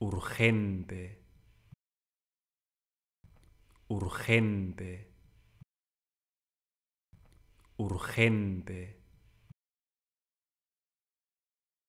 urgente, urgente, urgente.